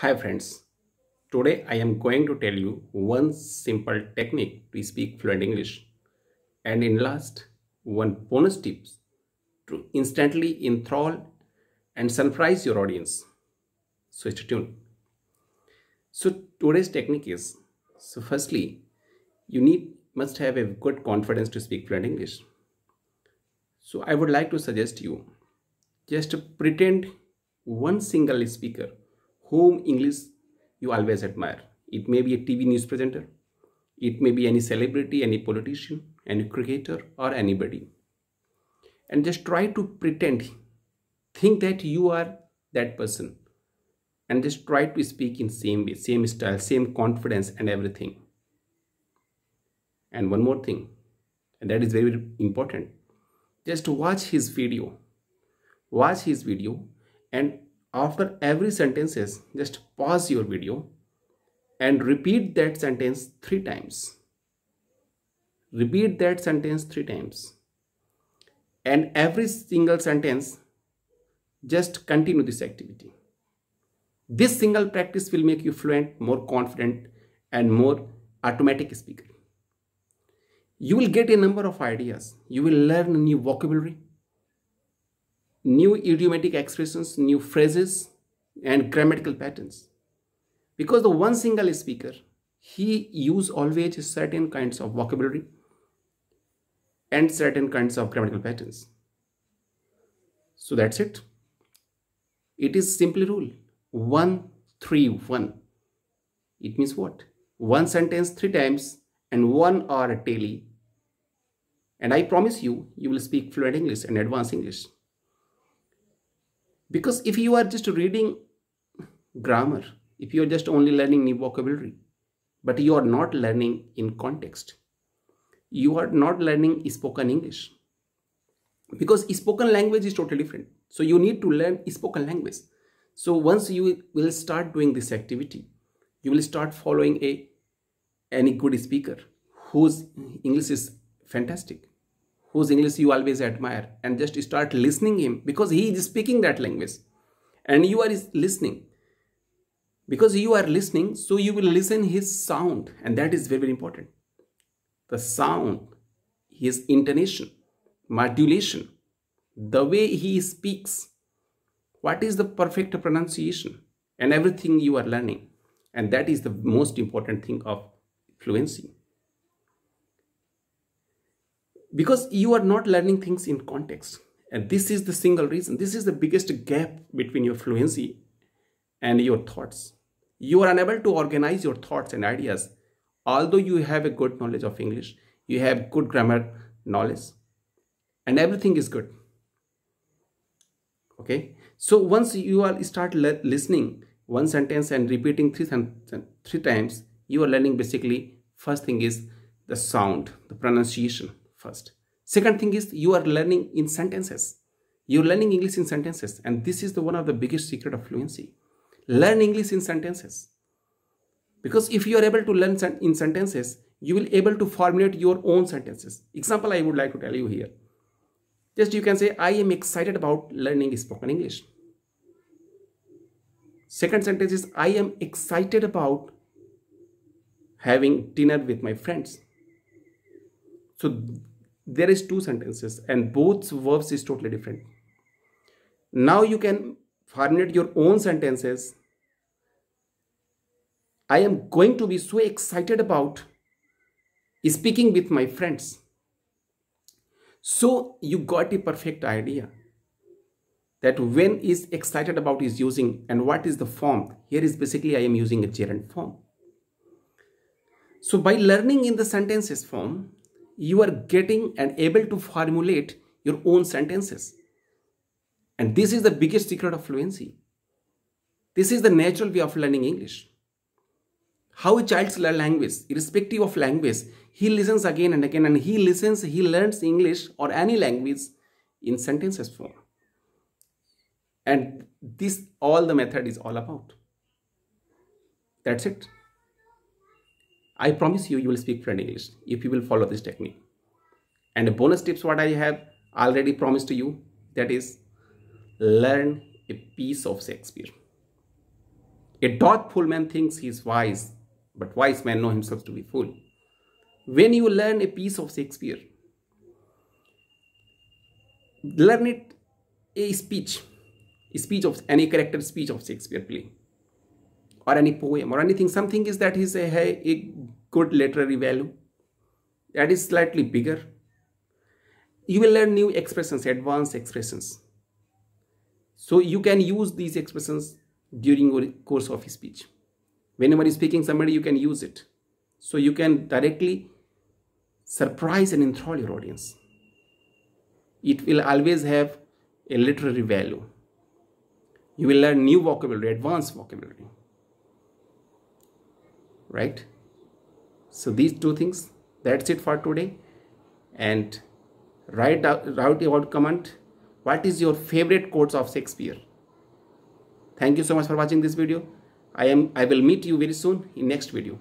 Hi friends, today I am going to tell you one simple technique to speak fluent English and in last one bonus tips to instantly enthrall and surprise your audience. So stay tuned. So today's technique is, so firstly, you need must have a good confidence to speak fluent English. So I would like to suggest you just pretend one single speaker whom English you always admire. It may be a TV news presenter, it may be any celebrity, any politician, any cricketer, or anybody. And just try to pretend, think that you are that person. And just try to speak in same way, same style, same confidence and everything. And one more thing, and that is very important. Just watch his video. Watch his video and after every sentences just pause your video and repeat that sentence three times repeat that sentence three times and every single sentence just continue this activity this single practice will make you fluent more confident and more automatic speaker you will get a number of ideas you will learn new vocabulary new idiomatic expressions, new phrases, and grammatical patterns. Because the one single speaker, he use always certain kinds of vocabulary and certain kinds of grammatical patterns. So that's it. It is simply rule. One, three, one. It means what? One sentence three times and one hour daily. And I promise you, you will speak fluent English and advanced English because if you are just reading grammar if you are just only learning new vocabulary but you are not learning in context you are not learning spoken english because spoken language is totally different so you need to learn spoken language so once you will start doing this activity you will start following a any good speaker whose english is fantastic whose English you always admire and just start listening him because he is speaking that language and you are listening because you are listening so you will listen his sound and that is very very important the sound his intonation modulation the way he speaks what is the perfect pronunciation and everything you are learning and that is the most important thing of fluency because you are not learning things in context and this is the single reason this is the biggest gap between your fluency and your thoughts you are unable to organize your thoughts and ideas although you have a good knowledge of english you have good grammar knowledge and everything is good okay so once you are start listening one sentence and repeating three, three times you are learning basically first thing is the sound the pronunciation first. Second thing is you are learning in sentences. You're learning English in sentences, and this is the one of the biggest secret of fluency. Learn English in sentences. Because if you are able to learn in sentences, you will able to formulate your own sentences. Example I would like to tell you here. Just you can say, I am excited about learning spoken English. Second sentence is, I am excited about having dinner with my friends. So there is two sentences and both verbs is totally different. Now you can formulate your own sentences. I am going to be so excited about speaking with my friends. So you got a perfect idea that when is excited about is using and what is the form. Here is basically I am using a gerund form. So by learning in the sentences form, you are getting and able to formulate your own sentences. And this is the biggest secret of fluency. This is the natural way of learning English. How a child learns language, irrespective of language, he listens again and again and he listens, he learns English or any language in sentences form. And this all the method is all about. That's it. I promise you, you will speak fluent English if you will follow this technique. And the bonus tips what I have already promised to you, that is learn a piece of Shakespeare. A thoughtful man thinks he is wise, but wise man know himself to be fool. When you learn a piece of Shakespeare, learn it a speech, a speech of any character speech of Shakespeare play or any poem or anything something is that is a, a good literary value that is slightly bigger you will learn new expressions advanced expressions so you can use these expressions during your course of speech whenever you're speaking somebody you can use it so you can directly surprise and enthrall your audience it will always have a literary value you will learn new vocabulary advanced vocabulary right so these two things that's it for today and write out, write comment what is your favorite quotes of shakespeare thank you so much for watching this video i am i will meet you very soon in next video